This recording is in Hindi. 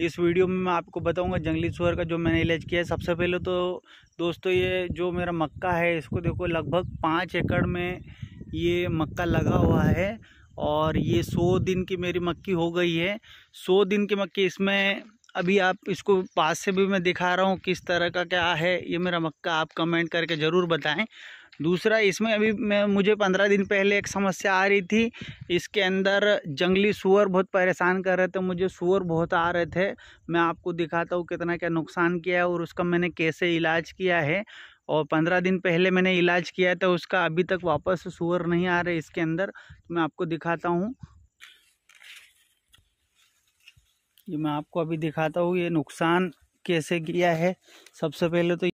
इस वीडियो में मैं आपको बताऊंगा जंगली सुअर का जो मैंने इलाज किया है सबसे पहले तो दोस्तों ये जो मेरा मक्का है इसको देखो लगभग पाँच एकड़ में ये मक्का लगा हुआ है और ये सौ दिन की मेरी मक्की हो गई है सौ दिन की मक्की इसमें अभी आप इसको पास से भी मैं दिखा रहा हूँ किस तरह का क्या है ये मेरा मक्का आप कमेंट करके ज़रूर बताएं दूसरा इसमें अभी मैं मुझे पंद्रह दिन पहले एक समस्या आ रही थी इसके अंदर जंगली सुअर बहुत परेशान कर रहे थे मुझे सुअर बहुत आ रहे थे मैं आपको दिखाता हूँ कितना क्या नुकसान किया है और उसका मैंने कैसे इलाज किया है और पंद्रह दिन पहले मैंने इलाज किया था उसका अभी तक वापस सुअर नहीं आ रहे इसके अंदर तो मैं आपको दिखाता हूँ ये मैं आपको अभी दिखाता हूँ ये नुकसान कैसे किया है सबसे पहले तो